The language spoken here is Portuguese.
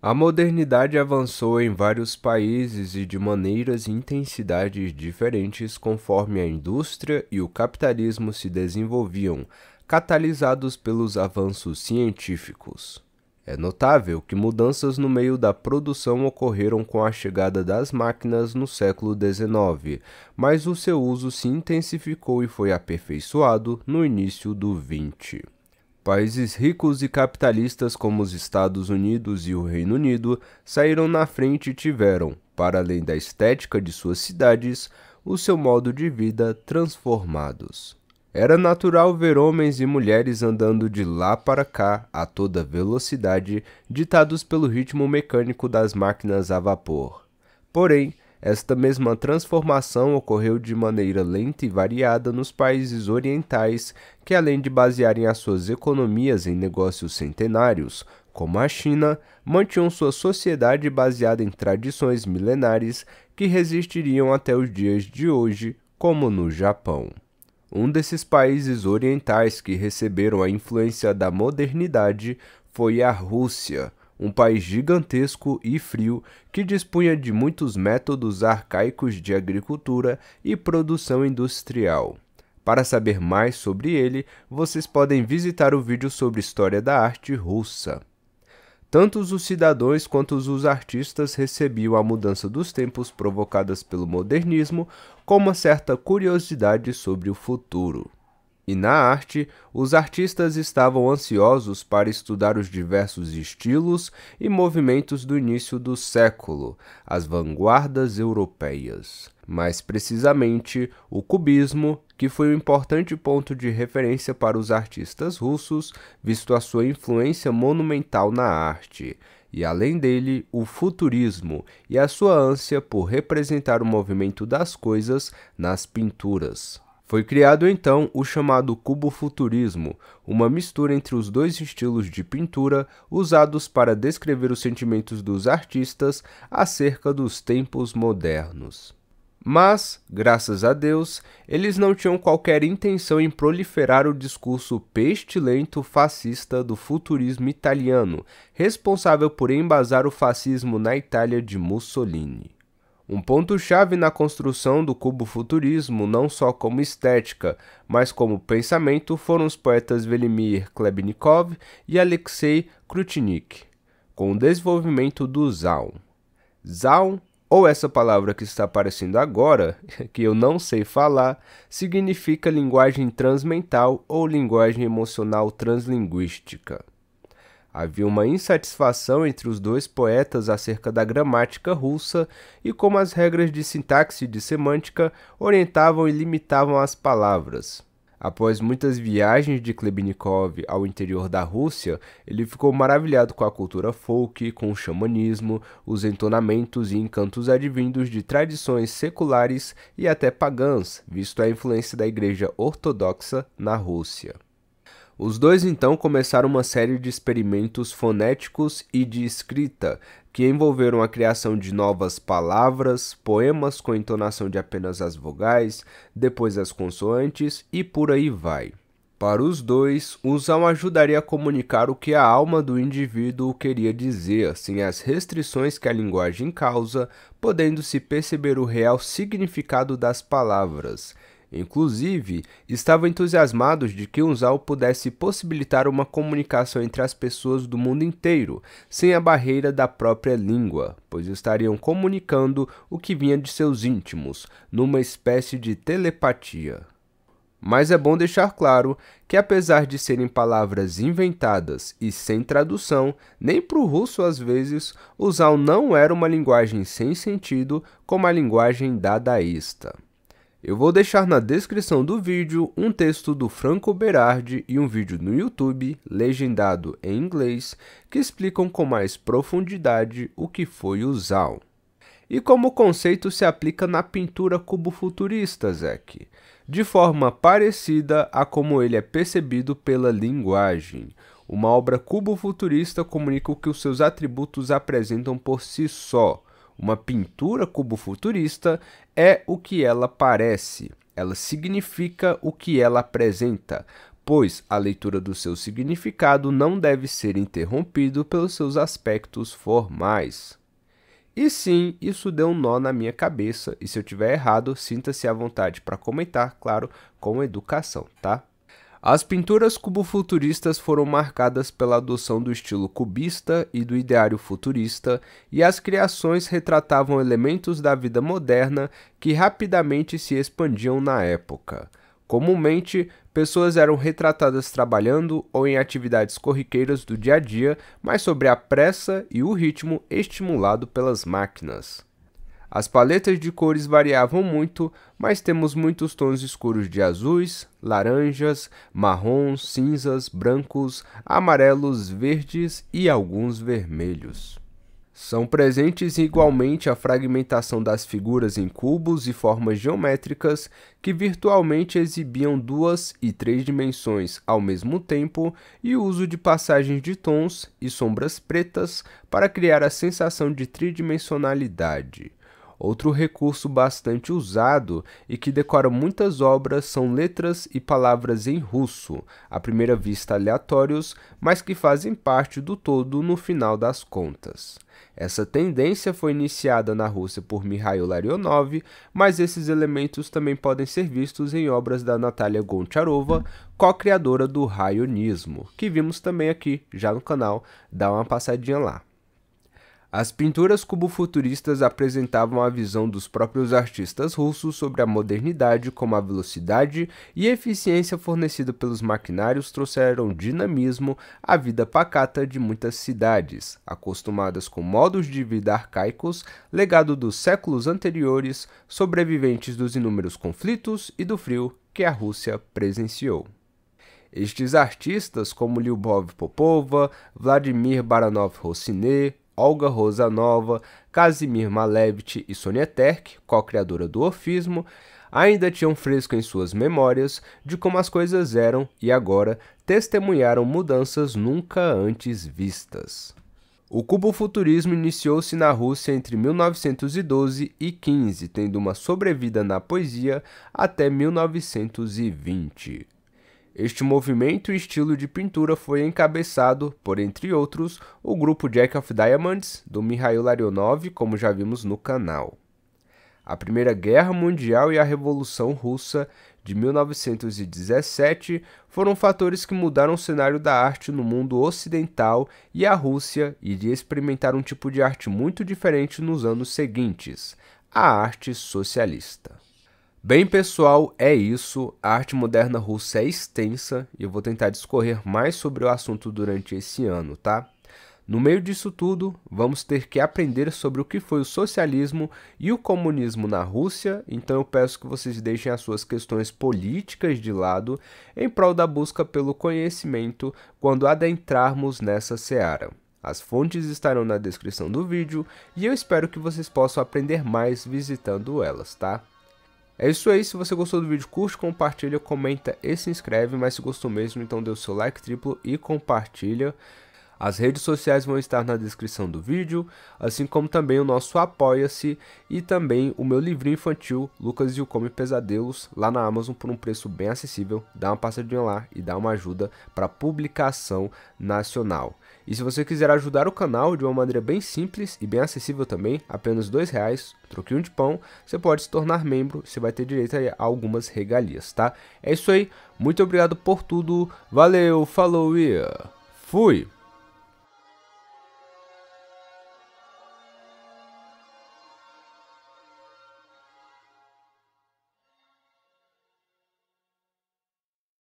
A modernidade avançou em vários países e de maneiras e intensidades diferentes conforme a indústria e o capitalismo se desenvolviam, catalisados pelos avanços científicos. É notável que mudanças no meio da produção ocorreram com a chegada das máquinas no século XIX, mas o seu uso se intensificou e foi aperfeiçoado no início do XX. Países ricos e capitalistas como os Estados Unidos e o Reino Unido saíram na frente e tiveram, para além da estética de suas cidades, o seu modo de vida transformados. Era natural ver homens e mulheres andando de lá para cá a toda velocidade, ditados pelo ritmo mecânico das máquinas a vapor. Porém, esta mesma transformação ocorreu de maneira lenta e variada nos países orientais, que além de basearem as suas economias em negócios centenários, como a China, mantinham sua sociedade baseada em tradições milenares que resistiriam até os dias de hoje, como no Japão. Um desses países orientais que receberam a influência da modernidade foi a Rússia um país gigantesco e frio que dispunha de muitos métodos arcaicos de agricultura e produção industrial. Para saber mais sobre ele, vocês podem visitar o vídeo sobre história da arte russa. Tanto os cidadãos quanto os artistas recebiam a mudança dos tempos provocadas pelo modernismo com uma certa curiosidade sobre o futuro. E na arte, os artistas estavam ansiosos para estudar os diversos estilos e movimentos do início do século, as vanguardas europeias. Mais precisamente, o cubismo, que foi um importante ponto de referência para os artistas russos, visto a sua influência monumental na arte e além dele, o futurismo e a sua ânsia por representar o movimento das coisas nas pinturas. Foi criado então o chamado cubofuturismo, uma mistura entre os dois estilos de pintura usados para descrever os sentimentos dos artistas acerca dos tempos modernos. Mas, graças a Deus, eles não tinham qualquer intenção em proliferar o discurso pestilento fascista do futurismo italiano, responsável por embasar o fascismo na Itália de Mussolini. Um ponto-chave na construção do cubo futurismo, não só como estética, mas como pensamento, foram os poetas Velimir Klebnikov e Alexei Krutinik, com o desenvolvimento do Zaun. Zaun, ou essa palavra que está aparecendo agora, que eu não sei falar, significa linguagem transmental ou linguagem emocional translinguística. Havia uma insatisfação entre os dois poetas acerca da gramática russa e como as regras de sintaxe e de semântica orientavam e limitavam as palavras. Após muitas viagens de Klebnikov ao interior da Rússia, ele ficou maravilhado com a cultura folk, com o xamanismo, os entonamentos e encantos advindos de tradições seculares e até pagãs, visto a influência da Igreja Ortodoxa na Rússia. Os dois então começaram uma série de experimentos fonéticos e de escrita, que envolveram a criação de novas palavras, poemas com entonação de apenas as vogais, depois as consoantes e por aí vai. Para os dois, o Zão ajudaria a comunicar o que a alma do indivíduo queria dizer, sem assim as restrições que a linguagem causa, podendo-se perceber o real significado das palavras. Inclusive, estavam entusiasmados de que um ZAL pudesse possibilitar uma comunicação entre as pessoas do mundo inteiro, sem a barreira da própria língua, pois estariam comunicando o que vinha de seus íntimos, numa espécie de telepatia. Mas é bom deixar claro que, apesar de serem palavras inventadas e sem tradução, nem para o russo às vezes, o ZAL não era uma linguagem sem sentido como a linguagem dadaísta. Eu vou deixar na descrição do vídeo um texto do Franco Berardi e um vídeo no YouTube, legendado em inglês, que explicam com mais profundidade o que foi o Zao E como o conceito se aplica na pintura cubo-futurista Zeke, de forma parecida a como ele é percebido pela linguagem. Uma obra cubo-futurista comunica o que os seus atributos apresentam por si só, uma pintura cubo-futurista é o que ela parece, ela significa o que ela apresenta, pois a leitura do seu significado não deve ser interrompido pelos seus aspectos formais. E sim, isso deu um nó na minha cabeça, e se eu tiver errado, sinta-se à vontade para comentar, claro, com educação, tá? As pinturas cubofuturistas foram marcadas pela adoção do estilo cubista e do ideário futurista, e as criações retratavam elementos da vida moderna que rapidamente se expandiam na época. Comumente, pessoas eram retratadas trabalhando ou em atividades corriqueiras do dia a dia, mas sobre a pressa e o ritmo estimulado pelas máquinas. As paletas de cores variavam muito, mas temos muitos tons escuros de azuis, laranjas, marrons, cinzas, brancos, amarelos, verdes e alguns vermelhos. São presentes igualmente a fragmentação das figuras em cubos e formas geométricas que virtualmente exibiam duas e três dimensões ao mesmo tempo e o uso de passagens de tons e sombras pretas para criar a sensação de tridimensionalidade. Outro recurso bastante usado e que decora muitas obras são letras e palavras em russo, à primeira vista aleatórios, mas que fazem parte do todo no final das contas. Essa tendência foi iniciada na Rússia por Mikhail Larionov, mas esses elementos também podem ser vistos em obras da Natalia Goncharova, co-criadora do raionismo, que vimos também aqui já no canal, dá uma passadinha lá. As pinturas cubofuturistas apresentavam a visão dos próprios artistas russos sobre a modernidade como a velocidade e eficiência fornecida pelos maquinários trouxeram dinamismo à vida pacata de muitas cidades, acostumadas com modos de vida arcaicos, legado dos séculos anteriores, sobreviventes dos inúmeros conflitos e do frio que a Rússia presenciou. Estes artistas, como Lyubov Popova, Vladimir Baranov Rossinet, Olga Rosanova, Casimir Malevich e Sonia Terk, co-criadora do Orfismo, ainda tinham fresco em suas memórias de como as coisas eram e agora testemunharam mudanças nunca antes vistas. O cubofuturismo iniciou-se na Rússia entre 1912 e 15, tendo uma sobrevida na poesia até 1920. Este movimento e estilo de pintura foi encabeçado por, entre outros, o grupo Jack of Diamonds, do Mikhail Larionov, como já vimos no canal. A Primeira Guerra Mundial e a Revolução Russa de 1917 foram fatores que mudaram o cenário da arte no mundo ocidental e a Rússia iria experimentar um tipo de arte muito diferente nos anos seguintes, a arte socialista. Bem, pessoal, é isso. A arte moderna russa é extensa e eu vou tentar discorrer mais sobre o assunto durante esse ano, tá? No meio disso tudo, vamos ter que aprender sobre o que foi o socialismo e o comunismo na Rússia, então eu peço que vocês deixem as suas questões políticas de lado em prol da busca pelo conhecimento quando adentrarmos nessa seara. As fontes estarão na descrição do vídeo e eu espero que vocês possam aprender mais visitando elas, tá? É isso aí, se você gostou do vídeo, curte, compartilha, comenta e se inscreve, mas se gostou mesmo, então dê o seu like triplo e compartilha. As redes sociais vão estar na descrição do vídeo, assim como também o nosso Apoia-se e também o meu livrinho infantil Lucas e o Come Pesadelos lá na Amazon por um preço bem acessível. Dá uma passadinha lá e dá uma ajuda para publicação nacional. E se você quiser ajudar o canal de uma maneira bem simples e bem acessível também, apenas R$ reais, troquinho de pão, você pode se tornar membro, você vai ter direito a algumas regalias, tá? É isso aí, muito obrigado por tudo, valeu, falou e fui!